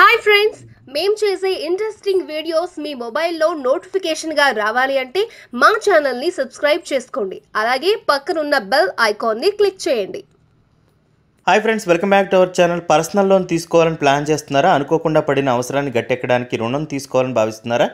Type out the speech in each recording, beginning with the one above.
hi friends మేము చేసే interesting videos మీ మొబైల్లో నోటిఫికేషన్గా రావాలి అంటే మా ఛానల్ని సబ్స్క్రైబ్ చేసుకోండి అలాగే పక్కనున్న బెల్ ఐకాన్ని క్లిక్ చేయండి hi friends welcome back to our channel personal loan తీసుకోవాలని ప్లాన్ చేస్తున్నారా అనుకోకుండా పడిన అవసరాన్ని గట్టెక్కడానికి రుణం తీసుకోవాలని భావిస్తున్నారా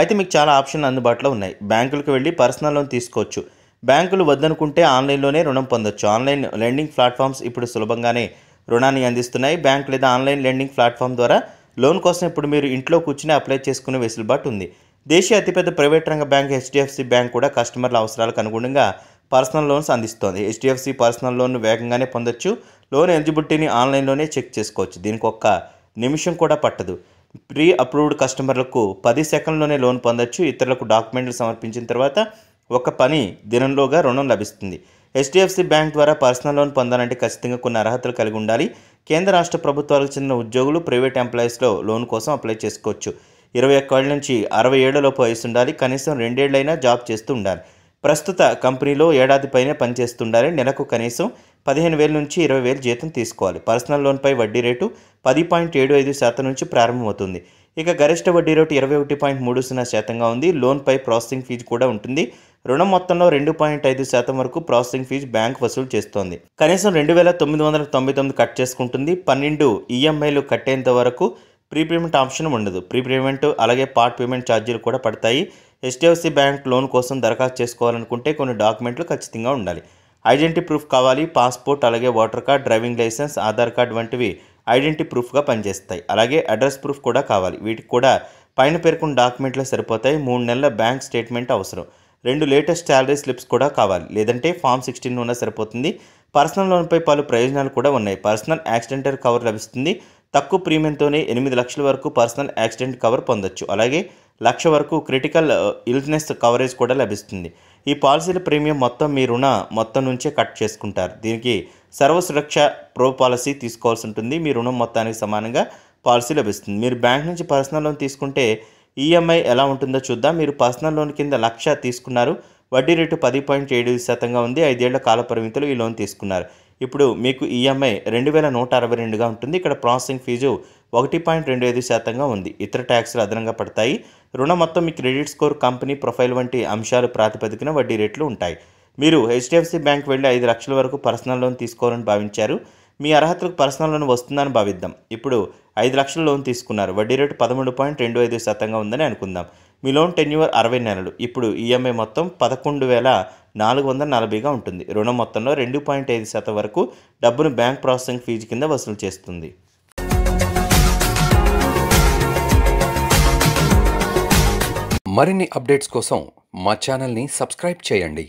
అయితే మీకు చాలా ఆప్షన్లు అందుబాటులో ఉన్నాయి బ్యాంకులకు వెళ్ళి పర్సనల్ లోన్ తీసుకోవచ్చు బ్యాంకులు వద్దనుకుంటే ఆన్లైన్లోనే రుణం పొందొచ్చు ఆన్లైన్ లెండింగ్ ప్లాట్ఫామ్స్ ఇప్పుడు సులభంగానే రుణాన్ని అందిస్తున్నాయి బ్యాంక్ లేదా ఆన్లైన్ లెండింగ్ ప్లాట్ఫామ్ ద్వారా లోన్ కోసం ఇప్పుడు మీరు ఇంట్లో కూర్చుని అప్లై చేసుకునే వెసులుబాటు ఉంది దేశీయ అతిపెద్ద ప్రైవేట్ రంగ బ్యాంక్ హెచ్డిఎఫ్సి బ్యాంక్ కూడా కస్టమర్ల అవసరాలకు అనుగుణంగా పర్సనల్ లోన్స్ అందిస్తోంది హెచ్డిఎఫ్సి పర్సనల్ లోన్ను వేగంగానే పొందొచ్చు లోన్ ఎలిజిబిలిటీని ఆన్లైన్లోనే చెక్ చేసుకోవచ్చు దీనికి ఒక్క నిమిషం కూడా పట్టదు ప్రీ అప్రూవ్డ్ కస్టమర్లకు పది సెకండ్లోనే లోన్ పొందొచ్చు ఇతరులకు డాక్యుమెంట్లు సమర్పించిన తర్వాత ఒక పని దినంలోగా రుణం లభిస్తుంది హెచ్డిఎఫ్సి బ్యాంక్ ద్వారా పర్సనల్ లోన్ పొందాలంటే ఖచ్చితంగా కొన్ని అర్హతలు కలిగి ఉండాలి కేంద్ర రాష్ట్ర ప్రభుత్వాలకు చెందిన ఉద్యోగులు ప్రైవేట్ ఎంప్లాయీస్లో లోన్ కోసం అప్లై చేసుకోవచ్చు ఇరవై ఒక్కేళ్ళ నుంచి అరవై ఏళ్లలోపు వయసు ఉండాలి కనీసం రెండేళ్లైనా జాబ్ చేస్తూ ఉండాలి ప్రస్తుత కంపెనీలో ఏడాది పైనే పనిచేస్తుండాలి నెలకు కనీసం పదిహేను వేల నుంచి ఇరవై వేలు జీతం తీసుకోవాలి పర్సనల్ లోన్పై వడ్డీ రేటు పది పాయింట్ ఏడు ఐదు శాతం నుంచి ప్రారంభమవుతుంది ఇక గరిష్ట వడ్డీ రేటు ఇరవై ఒకటి పాయింట్ మూడు సున్నా శాతంగా ఉంది లోన్పై ప్రాసెసింగ్ ఫీజు కూడా ఉంటుంది రుణం మొత్తంలో రెండు పాయింట్ ఐదు శాతం వరకు ప్రాసెసింగ్ ఫీజు బ్యాంక్ వసూలు చేస్తోంది కనీసం రెండు వేల తొమ్మిది వందల తొంభై తొమ్మిది కట్ చేసుకుంటుంది పన్నెండు ఈఎంఐలు కట్టేంత వరకు ప్రీపేమెంట్ ఆప్షన్ ఉండదు ప్రీపేమెంట్ అలాగే పార్ట్ పేమెంట్ ఛార్జీలు కూడా పడతాయి హెచ్డిఎఫ్సి బ్యాంక్ లోన్ కోసం దరఖాస్తు చేసుకోవాలనుకుంటే కొన్ని డాక్యుమెంట్లు ఖచ్చితంగా ఉండాలి ఐడెంటిటీ ప్రూఫ్ కావాలి పాస్పోర్ట్ అలాగే voter card driving licence Aadhaar card వంటివి ఐడెంటిటీ ప్రూఫ్గా పనిచేస్తాయి అలాగే అడ్రస్ ప్రూఫ్ కూడా కావాలి వీటికి కూడా పైన పేర్కొన్న డాక్యుమెంట్లు సరిపోతాయి మూడు నెలల బ్యాంక్ స్టేట్మెంట్ అవసరం రెండు లేటెస్ట్ శాలరీ స్లిప్స్ కూడా కావాలి లేదంటే ఫామ్ సిక్స్టీన్ ఉన్నా సరిపోతుంది పర్సనల్ లోన్పై పలు ప్రయోజనాలు కూడా ఉన్నాయి పర్సనల్ యాక్సిడెంటల్ కవర్ లభిస్తుంది తక్కువ ప్రీమియంతోనే ఎనిమిది లక్షల వరకు పర్సనల్ యాక్సిడెంట్ కవర్ పొందొచ్చు అలాగే లక్ష వరకు క్రిటికల్ ఇల్నెస్ కవరేజ్ కూడా లభిస్తుంది ఈ పాలసీల ప్రీమియం మొత్తం మీ రుణ మొత్తం నుంచే కట్ చేసుకుంటారు దీనికి సర్వసురక్ష ప్రో పాలసీ తీసుకోవాల్సి ఉంటుంది మీ రుణం మొత్తానికి సమానంగా పాలసీ లభిస్తుంది మీరు బ్యాంక్ నుంచి పర్సనల్ లోన్ తీసుకుంటే ఈఎంఐ e ఎలా ఉంటుందో చూద్దాం మీరు పర్సనల్ లోన్ కింద లక్ష తీసుకున్నారు వడ్డీ రేటు పది పాయింట్ ఏడు శాతంగా ఉంది ఐదేళ్ల కాల పరిమితులు ఈ లోన్ తీసుకున్నారు ఇప్పుడు మీకు ఈఎంఐ e రెండు వేల నూట అరవై రెండుగా ఉంటుంది ఇక్కడ ప్రాసెసింగ్ ఫీజు ఒకటి పాయింట్ రెండు ఐదు శాతంగా ఉంది ఇతర ట్యాక్స్లు అదనంగా పడతాయి రుణం మొత్తం మీ క్రెడిట్ స్కోర్ కంపెనీ ప్రొఫైల్ వంటి అంశాలు ప్రాతిపదికన వడ్డీ రేట్లు ఉంటాయి మీరు హెచ్డిఎఫ్సి బ్యాంక్ వెళ్ళి ఐదు లక్షల వరకు పర్సనల్ లోన్ తీసుకోవాలని భావించారు మీ అర్హతలకు పర్సనల్ లోన్ వస్తుందని భావిద్దాం ఇప్పుడు ఐదు లక్షల లోన్ తీసుకున్నారు వడ్డీ రేటు పదమూడు పాయింట్ రెండు ఐదు శాతంగా ఉందని అనుకుందాం మీ లోన్ టెన్యూర్ అరవై నెలలు ఇప్పుడు ఈఎంఐ మొత్తం పదకొండు వేల నాలుగు వందల నలభైగా ఉంటుంది రుణం మొత్తంలో రెండు పాయింట్ ఐదు శాతం వరకు డబ్బును బ్యాంక్ ప్రాసెసింగ్ ఫీజు కింద వసూలు చేస్తుంది మరిన్ని అప్డేట్స్ కోసం మా ఛానల్ని సబ్స్క్రైబ్ చేయండి